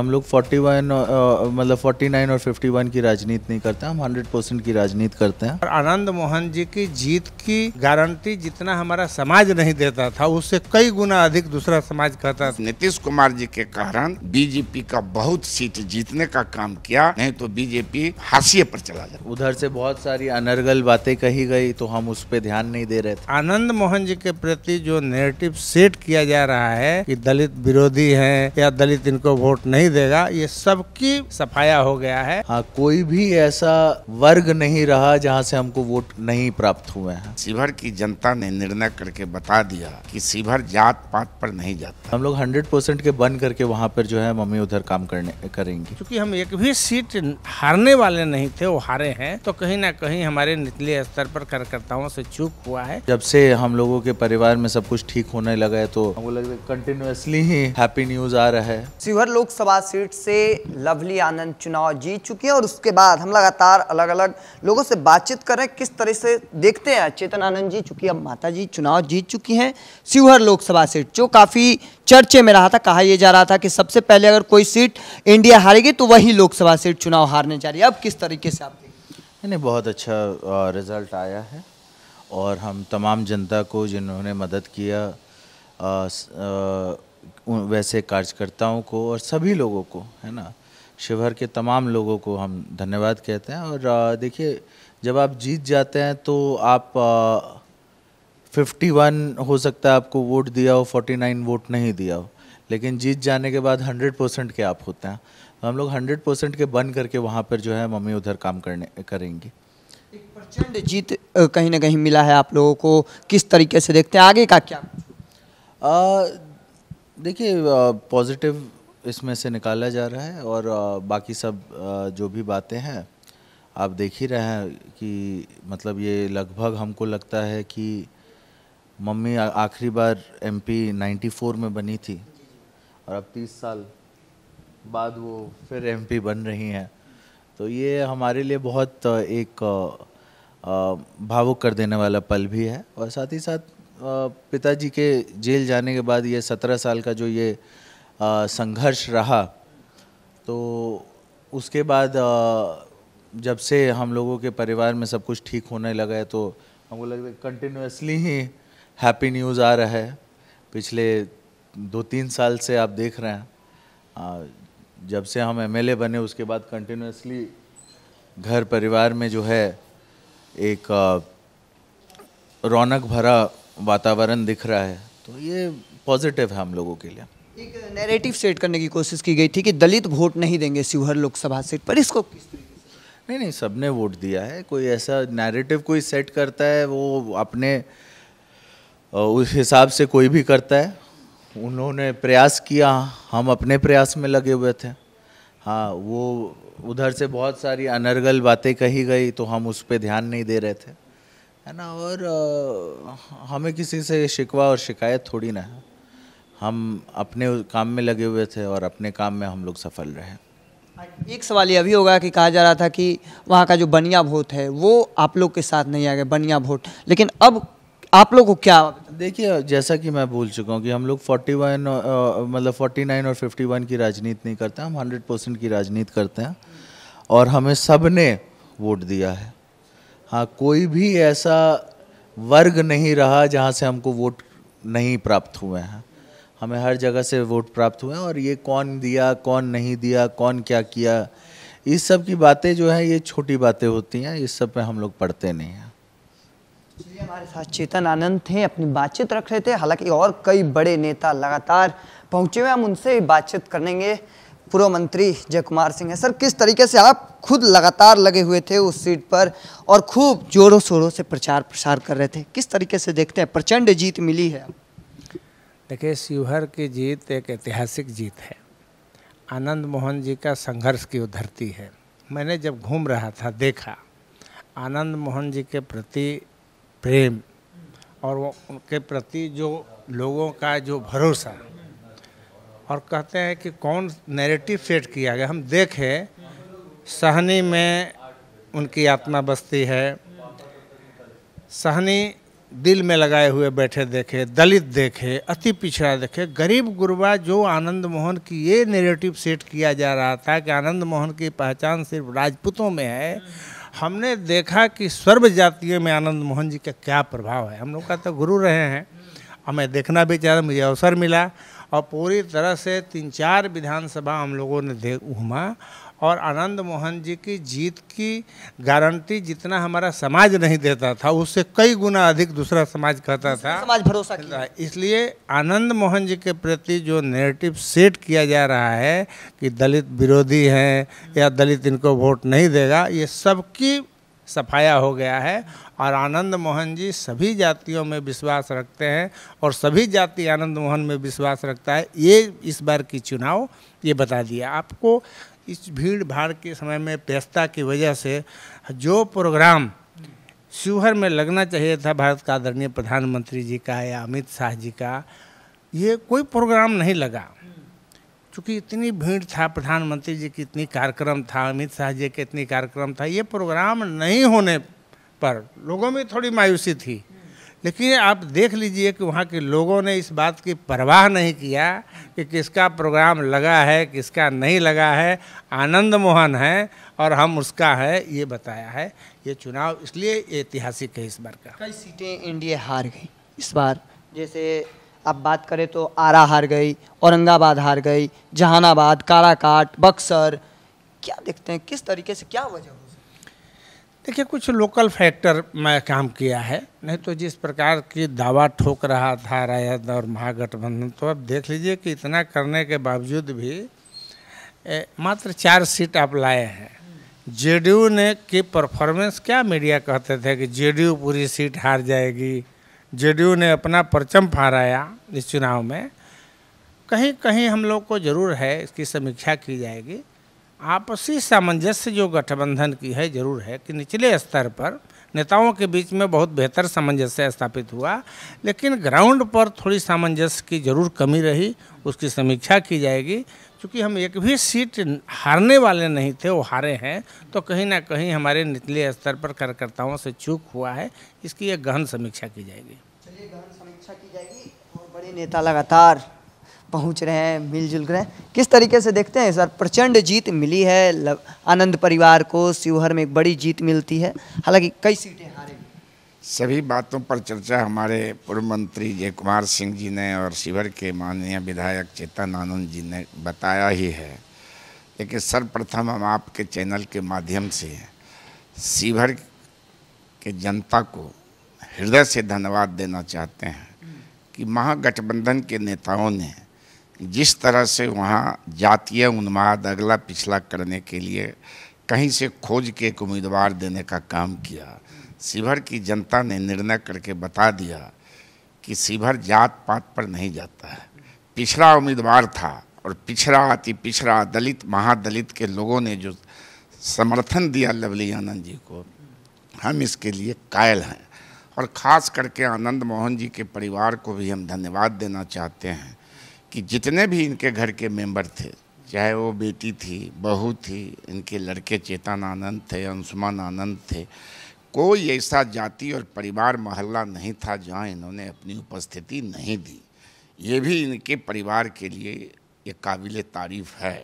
हम लोग 41 uh, uh, मतलब 49 और 51 की राजनीति नहीं करते हम 100 परसेंट की राजनीति करते हैं और आनंद मोहन जी की जीत की गारंटी जितना हमारा समाज नहीं देता था उससे कई गुना अधिक दूसरा समाज कहता था नीतीश कुमार जी के कारण बीजेपी का बहुत सीट जीतने का काम किया नहीं तो बीजेपी हाशिए पर चला जाता उधर से बहुत सारी अनर्गल बातें कही गई तो हम उस पर ध्यान नहीं दे रहे थे आनंद मोहन जी के प्रति जो नेगेटिव सेट किया जा रहा है की दलित विरोधी है या दलित इनको वोट नहीं नहीं देगा ये सबकी सफाया हो गया है हाँ कोई भी ऐसा वर्ग नहीं रहा जहाँ से हमको वोट नहीं प्राप्त हुए हैं शिवहर की जनता ने निर्णय करके बता दिया कि शिवहर जात पात पर नहीं जाता हम लोग हंड्रेड परसेंट के बन करके वहाँ पर जो है मम्मी उधर काम करने करेंगे क्योंकि हम एक भी सीट हारने वाले नहीं थे वो हारे हैं तो कहीं ना कहीं हमारे निचले स्तर पर कार्यकर्ताओं से चूक हुआ है जब से हम लोगों के परिवार में सब कुछ ठीक होने लगा है तो कंटिन्यूसली ही हैप्पी न्यूज आ रहा है शिवहर लोकसभा लोकसभा सीट से लवली आनंद चुनाव जीत चुकी हैं और उसके बाद हम लगातार अलग अलग लोगों से बातचीत कर रहे हैं किस तरह से देखते हैं चेतन आनंद जी चूँकि अब माता जी चुनाव जीत चुकी हैं शिवहर लोकसभा सीट जो काफ़ी चर्चे में रहा था कहा यह जा रहा था कि सबसे पहले अगर कोई सीट इंडिया हारेगी तो वही लोकसभा सीट चुनाव हारने जा रही है अब किस तरीके से आप नहीं बहुत अच्छा रिजल्ट आया है और हम तमाम जनता को जिन्होंने मदद किया वैसे कार्यकर्ताओं को और सभी लोगों को है ना शिवहर के तमाम लोगों को हम धन्यवाद कहते हैं और देखिए जब आप जीत जाते हैं तो आप फिफ्टी वन हो सकता है आपको वोट दिया हो फोर्टी नाइन वोट नहीं दिया हो लेकिन जीत जाने के बाद हंड्रेड परसेंट के आप होते हैं तो हम लोग हंड्रेड परसेंट के बन करके वहाँ पर जो है मम्मी उधर काम करने करेंगी प्रचंड जीत कहीं ना कहीं मिला है आप लोगों को किस तरीके से देखते हैं आगे का क्या आ, देखिए पॉजिटिव इसमें से निकाला जा रहा है और बाकी सब जो भी बातें हैं आप देख ही रहे हैं कि मतलब ये लगभग हमको लगता है कि मम्मी आखिरी बार एमपी 94 में बनी थी और अब 30 साल बाद वो फिर एमपी बन रही हैं तो ये हमारे लिए बहुत एक भावुक कर देने वाला पल भी है और साथ ही साथ पिताजी के जेल जाने के बाद ये सत्रह साल का जो ये संघर्ष रहा तो उसके बाद जब से हम लोगों के परिवार में सब कुछ ठीक होने लगा है तो हमको लगता है कंटिन्यूसली ही हैप्पी न्यूज़ आ रहा है पिछले दो तीन साल से आप देख रहे हैं जब से हम एमएलए बने उसके बाद कंटिन्यूसली घर परिवार में जो है एक रौनक भरा वातावरण दिख रहा है तो ये पॉजिटिव है हम लोगों के लिए एक नैरेटिव सेट करने की कोशिश की गई थी कि दलित वोट नहीं देंगे शिवहर लोकसभा सीट पर इसको किस तरीके नहीं नहीं सबने वोट दिया है कोई ऐसा नैरेटिव कोई सेट करता है वो अपने उस हिसाब से कोई भी करता है उन्होंने प्रयास किया हम अपने प्रयास में लगे हुए थे हाँ वो उधर से बहुत सारी अनर्गल बातें कही गई तो हम उस पर ध्यान नहीं दे रहे थे है ना और हमें किसी से शिकवा और शिकायत थोड़ी ना है हम अपने काम में लगे हुए थे और अपने काम में हम लोग सफल रहे एक सवाल यह भी होगा कि कहा जा रहा था कि वहाँ का जो बनिया भोट है वो आप लोग के साथ नहीं आ गया बनिया भोट लेकिन अब आप लोग को क्या देखिए जैसा कि मैं बोल चुका हूँ कि हम लोग 41 मतलब 49 और 51 की राजनीति नहीं करते हम 100 परसेंट की राजनीति करते हैं और हमें सब ने वोट दिया है हाँ कोई भी ऐसा वर्ग नहीं रहा जहाँ से हमको वोट नहीं प्राप्त हुए हैं हमें हर जगह से वोट प्राप्त हुए हैं और ये कौन दिया कौन नहीं दिया कौन क्या किया इस सब की बातें जो है ये छोटी बातें होती हैं इस सब पे हम लोग पढ़ते नहीं हैं चलिए हमारे साथ चेतन आनंद थे अपनी बातचीत रख रहे थे हालांकि और कई बड़े नेता लगातार पहुंचे हुए हम उनसे बातचीत करेंगे पूर्व मंत्री जय कुमार सिंह है सर किस तरीके से आप खुद लगातार लगे हुए थे उस सीट पर और खूब जोरों शोरों से प्रचार प्रसार कर रहे थे किस तरीके से देखते हैं प्रचंड जीत मिली है देखिए शिवहर की जीत एक ऐतिहासिक जीत है आनंद मोहन जी का संघर्ष की धरती है मैंने जब घूम रहा था देखा आनंद मोहन जी के प्रति प्रेम और उनके प्रति जो लोगों का जो भरोसा और कहते हैं कि कौन नैरेटिव सेट किया गया हम देखें सहनी में उनकी आत्मा बसती है सहनी दिल में लगाए हुए बैठे देखे दलित देखे अति पिछड़ा देखे गरीब गुरबा जो आनंद मोहन की ये नेगेटिव सेट किया जा रहा था कि आनंद मोहन की पहचान सिर्फ राजपूतों में है हमने देखा कि सर्व जातियों में आनंद मोहन जी का क्या प्रभाव है हम लोग का तो गुरु रहे हैं और देखना भी चाहता मुझे अवसर मिला और पूरी तरह से तीन चार विधानसभा हम लोगों ने दे घूमा और आनंद मोहन जी की जीत की गारंटी जितना हमारा समाज नहीं देता था उससे कई गुना अधिक दूसरा समाज कहता था समाज भरोसा था इसलिए आनंद मोहन जी के प्रति जो नेगेटिव सेट किया जा रहा है कि दलित विरोधी हैं या दलित इनको वोट नहीं देगा ये सबकी सफाया हो गया है और आनंद मोहन जी सभी जातियों में विश्वास रखते हैं और सभी जाति आनंद मोहन में विश्वास रखता है ये इस बार की चुनाव ये बता दिया आपको इस भीड़ भाड़ के समय में व्यस्तता की वजह से जो प्रोग्राम शिवहर में लगना चाहिए था भारत का आदरणीय प्रधानमंत्री जी का या अमित शाह जी का ये कोई प्रोग्राम नहीं लगा चूँकि इतनी भीड़ था प्रधानमंत्री जी की इतनी कार्यक्रम था अमित शाह जी के इतनी कार्यक्रम था ये प्रोग्राम नहीं होने पर लोगों में थोड़ी मायूसी थी लेकिन आप देख लीजिए कि वहाँ के लोगों ने इस बात की परवाह नहीं किया कि किसका प्रोग्राम लगा है किसका नहीं लगा है आनंद मोहन है और हम उसका है ये बताया है ये चुनाव इसलिए ऐतिहासिक है इस बार का कई सीटें इंडिया हार गई इस बार जैसे अब बात करें तो आरा हार गई औरंगाबाद हार गई जहानाबाद काराकाट बक्सर क्या देखते हैं किस तरीके से क्या वजह देखिए कुछ लोकल फैक्टर में काम किया है नहीं तो जिस प्रकार की दावा ठोक रहा था रायद और महागठबंधन तो अब देख लीजिए कि इतना करने के बावजूद भी ए, मात्र चार सीट आप लाए हैं जेडीयू ने की परफॉर्मेंस क्या मीडिया कहते थे कि जेडीयू पूरी सीट हार जाएगी जेडीयू ने अपना परचम फहराया इस चुनाव में कहीं कहीं हम लोग को ज़रूर है इसकी समीक्षा की जाएगी आपसी सामंजस्य जो गठबंधन की है जरूर है कि निचले स्तर पर नेताओं के बीच में बहुत बेहतर सामंजस्य स्थापित हुआ लेकिन ग्राउंड पर थोड़ी सामंजस्य की जरूर कमी रही उसकी समीक्षा की जाएगी क्योंकि हम एक भी सीट हारने वाले नहीं थे वो हारे हैं तो कहीं ना कहीं हमारे निचले स्तर पर कार्यकर्ताओं से चूक हुआ है इसकी एक गहन समीक्षा की जाएगी चलिए गहन समीक्षा की जाएगी और बड़े नेता लगातार पहुंच रहे हैं मिलजुल रहे हैं किस तरीके से देखते हैं सर प्रचंड जीत मिली है आनंद परिवार को शिवहर में एक बड़ी जीत मिलती है हालांकि कई सीटें हारे सभी बातों पर चर्चा हमारे पूर्व मंत्री जय कुमार सिंह जी ने और शिवहर के माननीय विधायक चेतन आनंद जी ने बताया ही है लेकिन सर्वप्रथम हम आपके चैनल के माध्यम से शिवहर के जनता को हृदय से धन्यवाद देना चाहते हैं कि महागठबंधन के नेताओं ने जिस तरह से वहाँ जातीय उन्माद अगला पिछला करने के लिए कहीं से खोज के एक उम्मीदवार देने का काम किया शिवहर की जनता ने निर्णय करके बता दिया कि शिवहर जात पात पर नहीं जाता है पिछड़ा उम्मीदवार था और पिछड़ा अति पिछड़ा दलित महादलित के लोगों ने जो समर्थन दिया लवली आनंद जी को हम इसके लिए कायल हैं और ख़ास करके आनंद मोहन जी के परिवार को भी हम धन्यवाद देना चाहते हैं कि जितने भी इनके घर के मेंबर थे चाहे वो बेटी थी बहू थी इनके लड़के चेतन आनंद थे अंशुमान आनंद थे कोई ऐसा जाति और परिवार मोहल्ला नहीं था जहाँ इन्होंने अपनी उपस्थिति नहीं दी ये भी इनके परिवार के लिए एक काबिल तारीफ़ है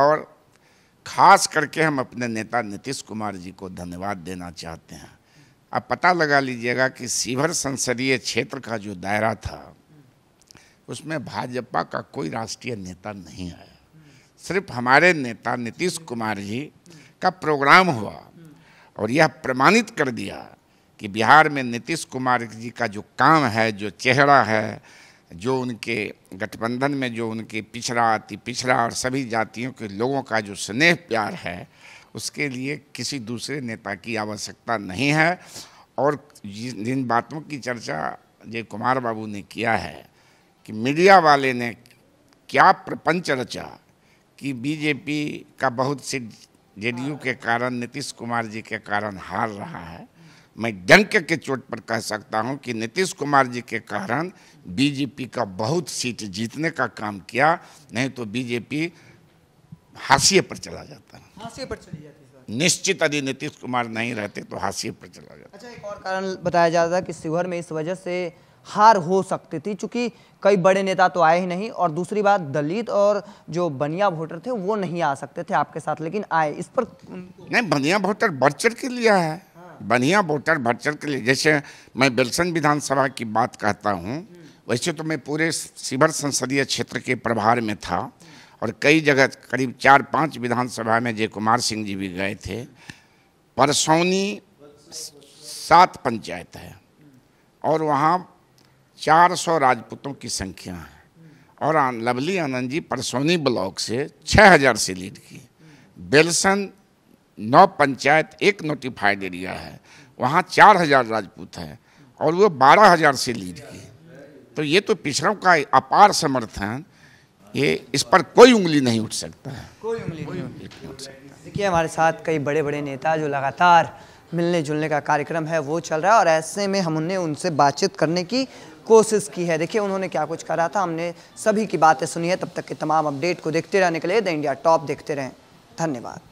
और ख़ास करके हम अपने नेता नीतीश कुमार जी को धन्यवाद देना चाहते हैं आप पता लगा लीजिएगा कि सीवर संसदीय क्षेत्र का जो दायरा था उसमें भाजपा का कोई राष्ट्रीय नेता नहीं आया सिर्फ हमारे नेता नीतीश कुमार जी का प्रोग्राम हुआ और यह प्रमाणित कर दिया कि बिहार में नीतीश कुमार जी का जो काम है जो चेहरा है जो उनके गठबंधन में जो उनके पिछड़ा अति पिछड़ा और सभी जातियों के लोगों का जो स्नेह प्यार है उसके लिए किसी दूसरे नेता की आवश्यकता नहीं है और जिन बातों की चर्चा जय कुमार बाबू ने किया है कि मीडिया वाले ने क्या प्रपंच रचा कि बीजेपी का बहुत से जेडीयू के कारण नीतीश कुमार जी के कारण हार रहा है मैं डंक के चोट पर कह सकता हूं कि नीतीश कुमार जी के कारण बीजेपी का बहुत सीट जीतने का काम किया नहीं तो बीजेपी हाशिए पर चला जाता हाशिए पर चली जाती निश्चित यदि नीतीश कुमार नहीं रहते तो हाशिए पर चला जाता अच्छा एक और कारण बताया जाता है कि शिवहर में इस वजह से हार हो सकती थी चूँकि कई बड़े नेता तो आए ही नहीं और दूसरी बात दलित और जो बनिया वोटर थे वो नहीं आ सकते थे आपके साथ लेकिन आए इस पर नहीं बनिया वोटर बढ़ चढ़ के लिया है बनिया वोटर बढ़ चढ़ के लिए जैसे मैं बेलसन विधानसभा की बात कहता हूँ वैसे तो मैं पूरे शिवर संसदीय क्षेत्र के प्रभार में था और कई जगह करीब चार पाँच विधानसभा में जय कुमार सिंह जी भी गए थे परसौनी सात पंचायत है और वहाँ 400 राजपूतों की संख्या है और लवली आनंद जी परसोनी ब्लॉक से 6000 से लीड की बेलसन नौ पंचायत एक नोटिफाइड एरिया है वहाँ 4000 राजपूत हैं और वो 12000 से लीड की तो ये तो पिछड़ों का अपार समर्थन ये इस पर कोई उंगली नहीं उठ सकता है कोई उंगली नहीं उठ सकता देखिए हमारे साथ कई बड़े बड़े नेता जो लगातार मिलने जुलने का कार्यक्रम है वो चल रहा है और ऐसे में हमने उनसे बातचीत करने की कोशिश की है देखिए उन्होंने क्या कुछ करा था हमने सभी की बातें सुनी है तब तक के तमाम अपडेट को देखते रहने के लिए द इंडिया टॉप देखते रहें धन्यवाद